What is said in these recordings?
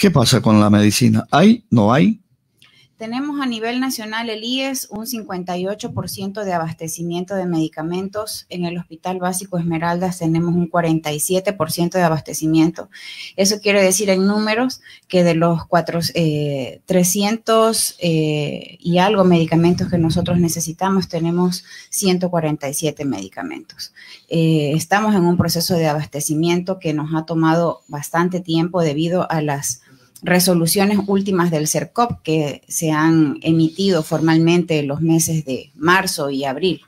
¿Qué pasa con la medicina? ¿Hay? ¿No hay? Tenemos a nivel nacional el IES un 58% de abastecimiento de medicamentos. En el Hospital Básico Esmeraldas tenemos un 47% de abastecimiento. Eso quiere decir en números que de los 300 eh, eh, y algo medicamentos que nosotros necesitamos, tenemos 147 medicamentos. Eh, estamos en un proceso de abastecimiento que nos ha tomado bastante tiempo debido a las resoluciones últimas del CERCOP que se han emitido formalmente los meses de marzo y abril.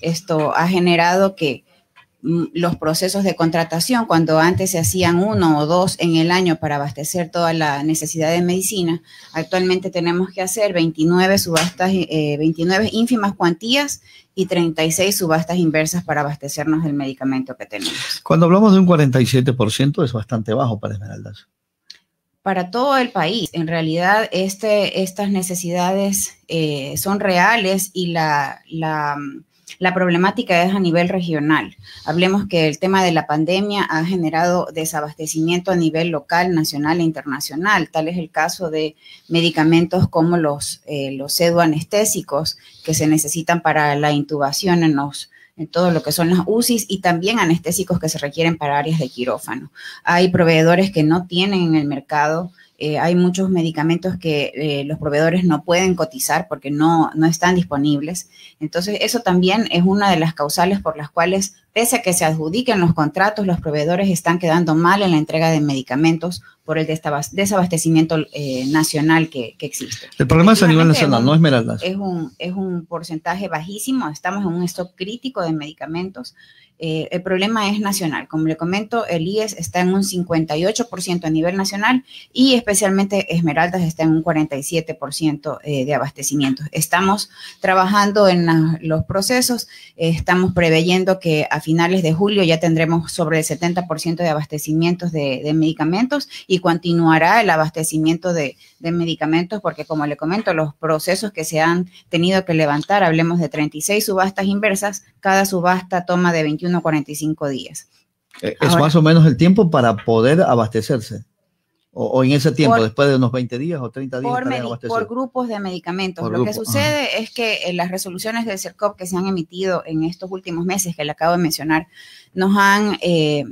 Esto ha generado que mm, los procesos de contratación, cuando antes se hacían uno o dos en el año para abastecer toda la necesidad de medicina, actualmente tenemos que hacer 29 subastas, 29 eh, ínfimas cuantías y 36 subastas inversas para abastecernos del medicamento que tenemos. Cuando hablamos de un 47% es bastante bajo para Esmeraldas para todo el país. En realidad, este, estas necesidades eh, son reales y la, la, problemática es a nivel regional. Hablemos que el tema de la pandemia ha generado desabastecimiento a nivel local, nacional e internacional. Tal es el caso de medicamentos como los, eh, los que se necesitan para la intubación en los en todo lo que son las UCI y también anestésicos que se requieren para áreas de quirófano. Hay proveedores que no tienen en el mercado. Eh, hay muchos medicamentos que eh, los proveedores no pueden cotizar porque no, no están disponibles. Entonces, eso también es una de las causales por las cuales Pese a que se adjudiquen los contratos, los proveedores están quedando mal en la entrega de medicamentos por el desabastecimiento eh, nacional que, existe. El problema es a nivel nacional, no Esmeraldas. Es un, es un porcentaje bajísimo, estamos en un stock crítico de medicamentos. Eh, el problema es nacional. Como le comento, el IES está en un 58% a nivel nacional y especialmente Esmeraldas está en un 47% eh, de abastecimiento. Estamos trabajando en los procesos, eh, estamos preveyendo que a finales de julio ya tendremos sobre el 70% de abastecimientos de, medicamentos y continuará el abastecimiento de, medicamentos porque, como le comento, los procesos que se han tenido que levantar, hablemos de 36 subastas inversas, cada subasta toma de 21 a 45 días. Eh, es más o menos el tiempo para poder abastecerse. O, en ese tiempo, después de unos 20 días o 30 días. Por, grupos de medicamentos. Lo que sucede es que eh, las resoluciones del CERCOP que se han emitido en estos últimos meses, que le acabo de mencionar, nos han... Eh,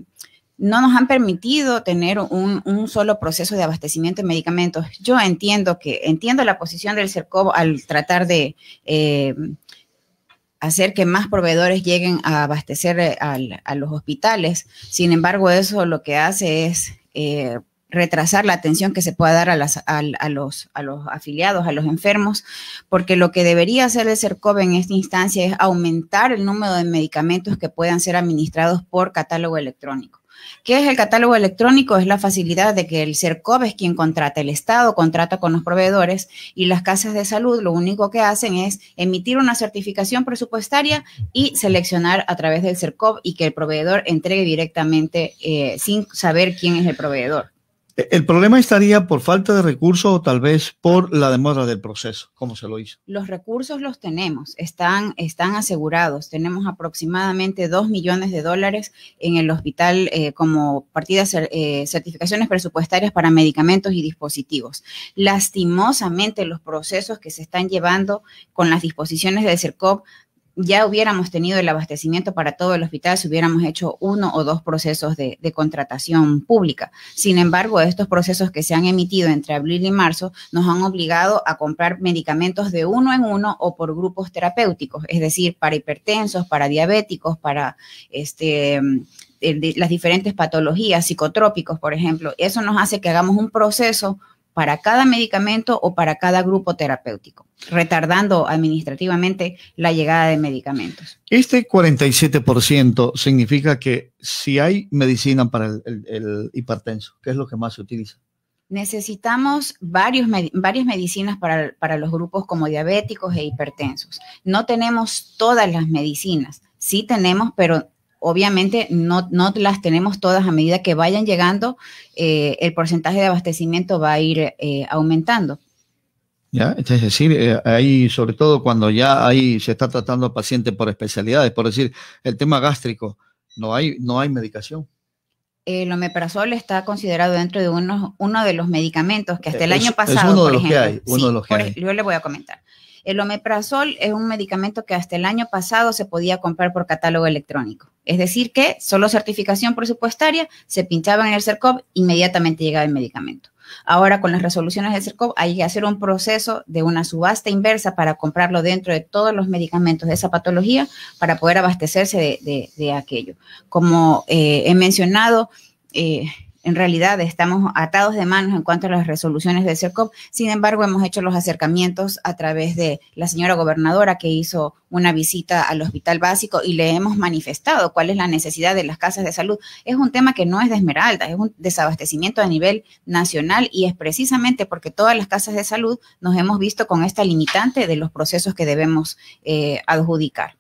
no nos han permitido tener un, solo proceso de abastecimiento de medicamentos. Yo entiendo que entiendo la posición del CERCOB al tratar de eh, hacer que más proveedores lleguen a abastecer a los hospitales. Sin embargo, eso lo que hace es retrasar la atención que se pueda dar a, los, a los afiliados, a los enfermos, porque lo que debería hacer el CERCOV en esta instancia es aumentar el número de medicamentos que puedan ser administrados por catálogo electrónico. ¿Qué es el catálogo electrónico? Es la facilidad de que el CERCOV es quien contrata, el Estado contrata con los proveedores y las casas de salud lo único que hacen es emitir una certificación presupuestaria y seleccionar a través del CERCOV y que el proveedor entregue directamente eh, sin saber quién es el proveedor. El problema estaría por falta de recursos o tal vez por la demora del proceso, ¿cómo se lo hizo? Los recursos los tenemos, están, están asegurados. Tenemos aproximadamente 2 millones de dólares en el hospital eh, como partidas, eh, certificaciones presupuestarias para medicamentos y dispositivos. Lastimosamente, los procesos que se están llevando con las disposiciones de CERCOP ya hubiéramos tenido el abastecimiento para todo el hospital si hubiéramos hecho uno o dos procesos de, contratación pública. Sin embargo, estos procesos que se han emitido entre abril y marzo nos han obligado a comprar medicamentos de uno en uno o por grupos terapéuticos, es decir, para hipertensos, para diabéticos, para este, eh, las diferentes patologías, psicotrópicos, por ejemplo. Eso nos hace que hagamos un proceso para cada medicamento o para cada grupo terapéutico, retardando administrativamente la llegada de medicamentos. Este 47% significa que si hay medicina para el, hipertenso, ¿qué es lo que más se utiliza. Necesitamos varios, varias medicinas para, para los grupos como diabéticos e hipertensos. No tenemos todas las medicinas, sí tenemos, pero Obviamente no, las tenemos todas a medida que vayan llegando, eh, el porcentaje de abastecimiento va a ir eh, aumentando. ¿Ya? Es decir, eh, ahí sobre todo cuando ya se está tratando a pacientes por especialidades, por decir, el tema gástrico, no hay, no hay medicación. El omeprazol está considerado dentro de uno, uno de los medicamentos que hasta el año pasado, es uno de por los que hay, uno los e, yo le voy a comentar. El omeprazol es un medicamento que hasta el año pasado se podía comprar por catálogo electrónico. Es decir, que solo certificación presupuestaria, se pinchaba en el CERCOP, inmediatamente llegaba el medicamento. Ahora con las resoluciones del CERCOV hay que hacer un proceso de una subasta inversa para comprarlo dentro de todos los medicamentos de esa patología para poder abastecerse de, aquello. Como eh, he mencionado, eh, en realidad estamos atados de manos en cuanto a las resoluciones de CERCOP. Sin embargo, hemos hecho los acercamientos a través de la señora gobernadora que hizo una visita al hospital básico y le hemos manifestado cuál es la necesidad de las casas de salud. Es un tema que no es de Esmeralda, es un desabastecimiento a nivel nacional y es precisamente porque todas las casas de salud nos hemos visto con esta limitante de los procesos que debemos eh, adjudicar.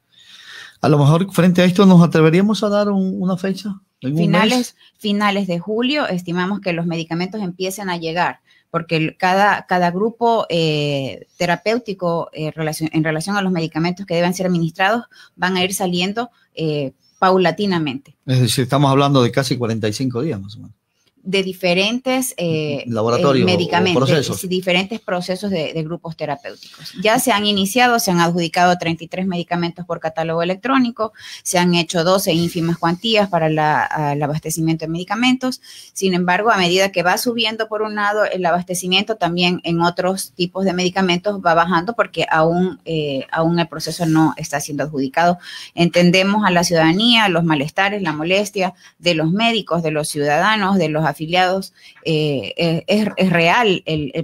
A lo mejor frente a esto nos atreveríamos a dar una fecha. Finales, finales de julio estimamos que los medicamentos empiecen a llegar porque cada, cada grupo eh, terapéutico eh, en relación a los medicamentos que deben ser administrados van a ir saliendo eh, paulatinamente. Es decir, estamos hablando de casi 45 días más o menos de diferentes eh, eh, medicamentos, procesos. diferentes procesos de, grupos terapéuticos. Ya se han iniciado, se han adjudicado 33 medicamentos por catálogo electrónico, se han hecho 12 ínfimas cuantías para el abastecimiento de medicamentos. Sin embargo, a medida que va subiendo por un lado el abastecimiento, también en otros tipos de medicamentos va bajando porque aún, eh, aún el proceso no está siendo adjudicado. Entendemos a la ciudadanía, los malestares, la molestia de los médicos, de los ciudadanos, de los afiliados, eh, eh, es, real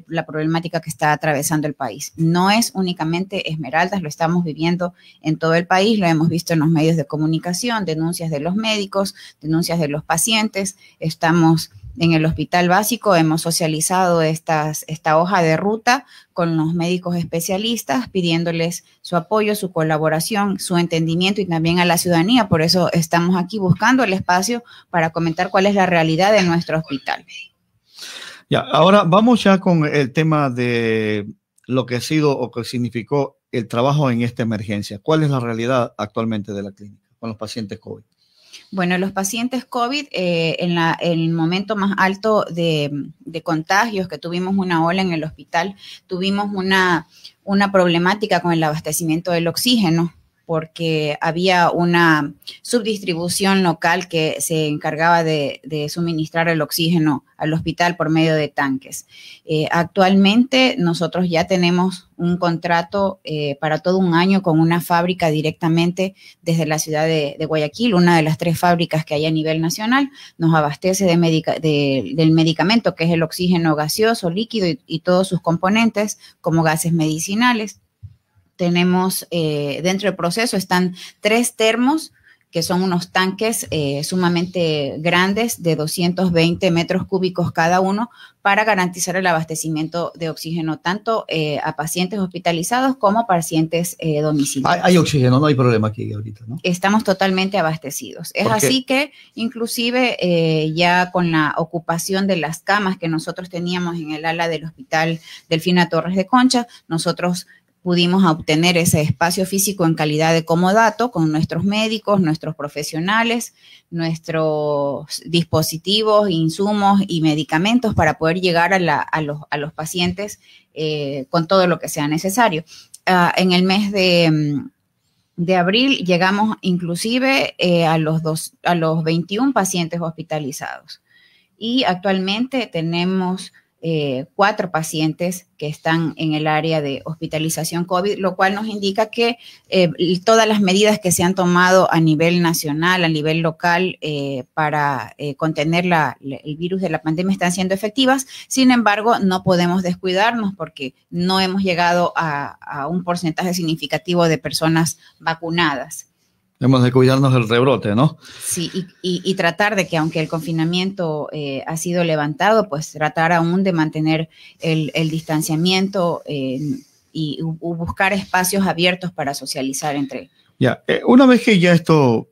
la problemática que está atravesando el país. No es únicamente Esmeraldas, lo estamos viviendo en todo el país, lo hemos visto en los medios de comunicación, denuncias de los médicos, denuncias de los pacientes, estamos en el hospital básico hemos socializado esta hoja de ruta con los médicos especialistas, pidiéndoles su apoyo, su colaboración, su entendimiento y también a la ciudadanía. Por eso estamos aquí buscando el espacio para comentar cuál es la realidad de nuestro hospital. Ya, ahora vamos ya con el tema de lo que ha sido o que significó el trabajo en esta emergencia. ¿Cuál es la realidad actualmente de la clínica con los pacientes COVID? Bueno, los pacientes COVID, eh, en, el momento más alto de, contagios que tuvimos una ola en el hospital, tuvimos una problemática con el abastecimiento del oxígeno porque había una subdistribución local que se encargaba de, suministrar el oxígeno al hospital por medio de tanques. Eh, actualmente nosotros ya tenemos un contrato eh, para todo un año con una fábrica directamente desde la ciudad de, Guayaquil, una de las tres fábricas que hay a nivel nacional, nos abastece del medicamento que es el oxígeno gaseoso, líquido y todos sus componentes como gases medicinales tenemos eh, dentro del proceso, están tres termos que son unos tanques eh, sumamente grandes de 220 metros cúbicos cada uno para garantizar el abastecimiento de oxígeno tanto eh, a pacientes hospitalizados como a pacientes eh, domiciliarios. Hay, hay, oxígeno, no hay problema aquí ahorita, ¿no? Estamos totalmente abastecidos. Es así que inclusive ya con la ocupación de las camas que nosotros teníamos en el ala del hospital Delfina Torres de Concha, nosotros pudimos obtener ese espacio físico en calidad de comodato con nuestros médicos, nuestros profesionales, nuestros dispositivos, insumos y medicamentos para poder llegar a, los, pacientes eh, con todo lo que sea necesario. Ah, en el mes de, mm, abril llegamos inclusive eh, a, los a los 21 pacientes hospitalizados y actualmente tenemos eh, cuatro pacientes que están en el área de hospitalización COVID, lo cual nos indica que eh, todas las medidas que se han tomado a nivel nacional, a nivel local, eh, para contener el virus de la pandemia están siendo efectivas. Sin embargo, no podemos descuidarnos porque no hemos llegado a un porcentaje significativo de personas vacunadas. Hemos de cuidarnos del rebrote, ¿no? Sí, y, tratar de que aunque el confinamiento eh, ha sido levantado, pues tratar aún de mantener el, distanciamiento eh, y, buscar espacios abiertos para socializar entre. Ya, eh, una vez que ya esto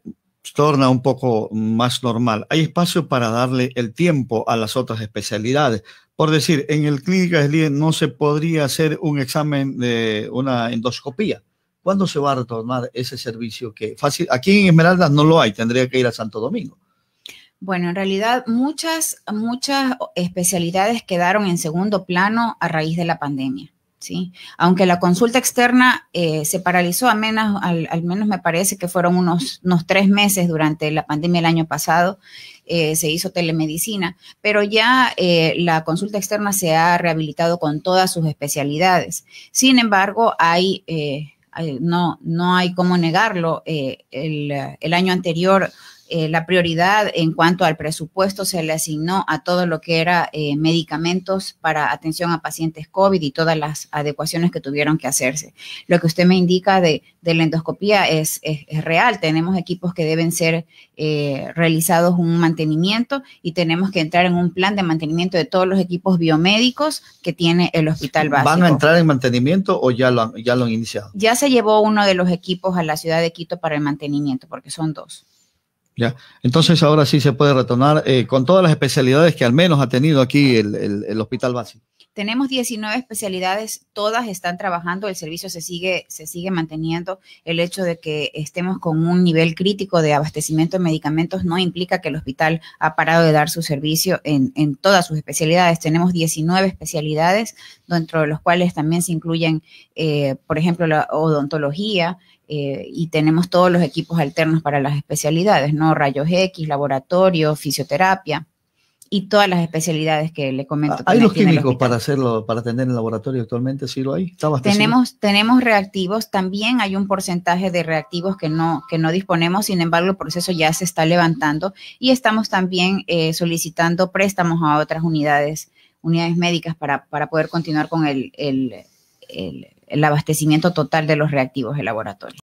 torna un poco más normal, hay espacio para darle el tiempo a las otras especialidades. Por decir, en el Clínica día no se podría hacer un examen de una endoscopía ¿Cuándo se va a retornar ese servicio que fácil? Aquí en Esmeralda no lo hay, tendría que ir a Santo Domingo. Bueno, en realidad muchas, muchas especialidades quedaron en segundo plano a raíz de la pandemia. ¿sí? Aunque la consulta externa eh, se paralizó, al, menos me parece que fueron unos, unos tres meses durante la pandemia el año pasado, eh, se hizo telemedicina, pero ya eh, la consulta externa se ha rehabilitado con todas sus especialidades. Sin embargo, hay eh, no, no hay como negarlo. Eh, el, el, año anterior eh, la prioridad en cuanto al presupuesto se le asignó a todo lo que era eh, medicamentos para atención a pacientes COVID y todas las adecuaciones que tuvieron que hacerse. Lo que usted me indica de, de la endoscopía es, real. Tenemos equipos que deben ser eh, realizados un mantenimiento y tenemos que entrar en un plan de mantenimiento de todos los equipos biomédicos que tiene el hospital básico. ¿Van a entrar en mantenimiento o ya lo ya lo han iniciado? Ya se llevó uno de los equipos a la ciudad de Quito para el mantenimiento, porque son dos. Ya, entonces ahora sí se puede retornar eh, con todas las especialidades que al menos ha tenido aquí el, hospital básico. Tenemos 19 especialidades, todas están trabajando, el servicio se sigue, se sigue manteniendo. El hecho de que estemos con un nivel crítico de abastecimiento de medicamentos no implica que el hospital ha parado de dar su servicio en, todas sus especialidades. Tenemos 19 especialidades, dentro de los cuales también se incluyen, eh, por ejemplo, la odontología, eh, y tenemos todos los equipos alternos para las especialidades, ¿no? Rayos X, laboratorio, fisioterapia y todas las especialidades que le comento. Ah, ¿Hay los químicos para hacerlo, para atender en el laboratorio actualmente? ¿Sí lo hay? tenemos, tenemos reactivos, también hay un porcentaje de reactivos que no, que no disponemos, sin embargo el proceso ya se está levantando y estamos también eh, solicitando préstamos a otras unidades, unidades médicas para, para poder continuar con el, el el abastecimiento total de los reactivos de laboratorio.